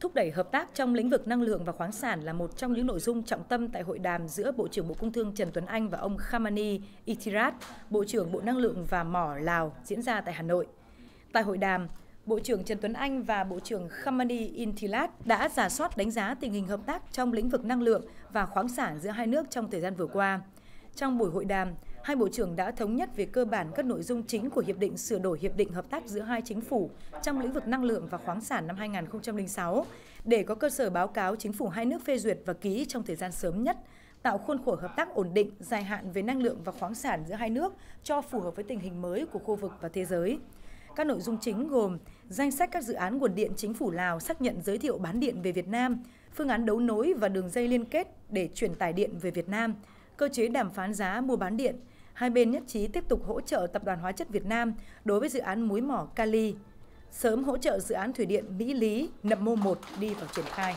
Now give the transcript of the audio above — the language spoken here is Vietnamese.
Thúc đẩy hợp tác trong lĩnh vực năng lượng và khoáng sản là một trong những nội dung trọng tâm tại hội đàm giữa Bộ trưởng Bộ Công Thương Trần Tuấn Anh và ông Khamani Ithirat, Bộ trưởng Bộ Năng lượng và Mỏ Lào diễn ra tại Hà Nội. Tại hội đàm, Bộ trưởng Trần Tuấn Anh và Bộ trưởng Khamani Intilat đã giả soát đánh giá tình hình hợp tác trong lĩnh vực năng lượng và khoáng sản giữa hai nước trong thời gian vừa qua. Trong buổi hội đàm, hai bộ trưởng đã thống nhất về cơ bản các nội dung chính của Hiệp định sửa đổi Hiệp định Hợp tác giữa hai chính phủ trong lĩnh vực năng lượng và khoáng sản năm 2006 để có cơ sở báo cáo chính phủ hai nước phê duyệt và ký trong thời gian sớm nhất, tạo khuôn khổ hợp tác ổn định, dài hạn về năng lượng và khoáng sản giữa hai nước cho phù hợp với tình hình mới của khu vực và thế giới. Các nội dung chính gồm danh sách các dự án nguồn điện chính phủ Lào xác nhận giới thiệu bán điện về Việt Nam, phương án đấu nối và đường dây liên kết để truyền tải điện về Việt Nam, cơ chế đàm phán giá mua bán điện, hai bên nhất trí tiếp tục hỗ trợ Tập đoàn Hóa chất Việt Nam đối với dự án muối mỏ Kali, sớm hỗ trợ dự án thủy điện Mỹ Lý, Nậm Mô 1 đi vào triển khai.